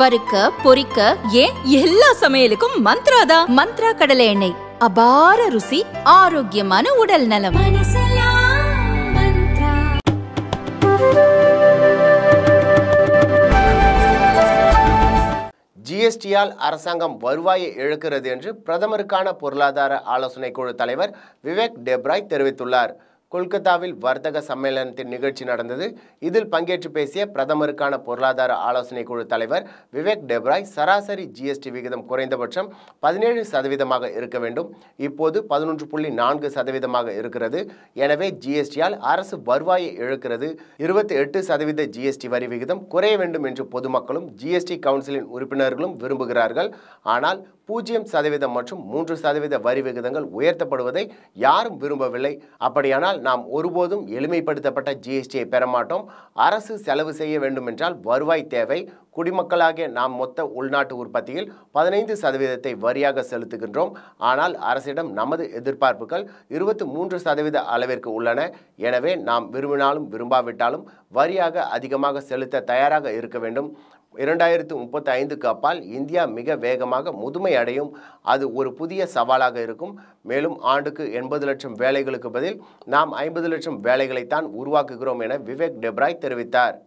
வறுக்க பொறிக்க ஏன் எல்லா சமையலுக்கும் மந்த்ரா தான் மந்த்ரா கடலை எண்ணெய் அபார ருசி ஆரோக்கியமான உடல் நலம் ஜிஎஸ்டியால் அரசாங்கம் வருவாயை இழக்கிறது என்று பிரதமருக்கான பொருளாதார ஆலோசனை குழு தலைவர் விவேக் டெப்ராய் தெரிவித்துள்ளார் கொல்கத்தாவில் வர்த்தக சம்மேளனத்தின் நிகழ்ச்சி நடந்தது இதில் பங்கேற்று பேசிய பிரதமருக்கான பொருளாதார ஆலோசனை குழு தலைவர் விவேக் டெப்ராய் சராசரி ஜிஎஸ்டி விகிதம் குறைந்தபட்சம் பதினேழு சதவீதமாக இருக்க வேண்டும் இப்போது பதினொன்று புள்ளி நான்கு சதவீதமாக இருக்கிறது எனவே ஜிஎஸ்டியால் அரசு வருவாயை இழக்கிறது இருபத்தி எட்டு சதவீத ஜிஎஸ்டி வரி விகிதம் குறைய வேண்டும் என்று பொதுமக்களும் ஜிஎஸ்டி கவுன்சிலின் உறுப்பினர்களும் விரும்புகிறார்கள் ஆனால் பூஜ்ஜியம் சதவீதம் மற்றும் மூன்று சதவீத வரி விகிதங்கள் உயர்த்தப்படுவதை யாரும் விரும்பவில்லை அப்படியானால் நாம் ஒருபோதும் எளிமைப்படுத்தப்பட்ட ஜிஎஸ்டியை பெற மாட்டோம் அரசு செலவு செய்ய வேண்டுமென்றால் வருவாய் தேவை குடிமக்களாகிய நாம் மொத்த உள்நாட்டு உற்பத்தியில் பதினைந்து சதவீதத்தை வரியாக செலுத்துகின்றோம் ஆனால் அரசிடம் நமது எதிர்பார்ப்புகள் இருபத்தி மூன்று சதவீத அளவிற்கு உள்ளன எனவே நாம் விரும்பினாலும் விரும்பாவிட்டாலும் வரியாக அதிகமாக செலுத்த தயாராக இருக்க வேண்டும் இரண்டாயிரத்து முப்பத்தி ஐந்துக்கு அப்பால் இந்தியா மிக வேகமாக முதுமை அடையும் அது ஒரு புதிய சவாலாக இருக்கும் மேலும் ஆண்டுக்கு எண்பது லட்சம் வேலைகளுக்கு பதில் நாம் ஐம்பது லட்சம் வேலைகளைத்தான் உருவாக்குகிறோம் என விவேக் டெப்ராய் தெரிவித்தார்